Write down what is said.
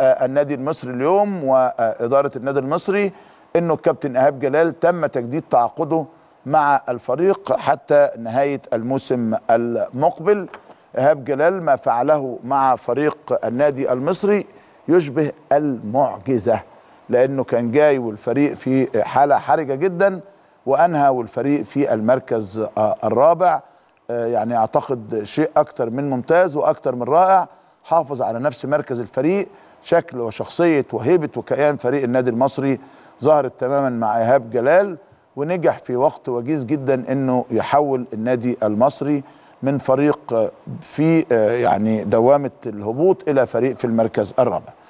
آه، النادي المصري اليوم واداره النادي المصري انه الكابتن ايهاب جلال تم تجديد تعاقده مع الفريق حتى نهايه الموسم المقبل ايهاب جلال ما فعله مع فريق النادي المصري يشبه المعجزه لانه كان جاي والفريق في حاله حرجه جدا وانهى والفريق في المركز آه، الرابع آه، يعني اعتقد شيء اكتر من ممتاز واكتر من رائع حافظ على نفس مركز الفريق شكل وشخصية وهيبة وكيان فريق النادي المصري ظهرت تماما مع إيهاب جلال ونجح في وقت وجيز جدا أنه يحول النادي المصري من فريق في آه، يعني دوامة الهبوط إلى فريق في المركز الرابع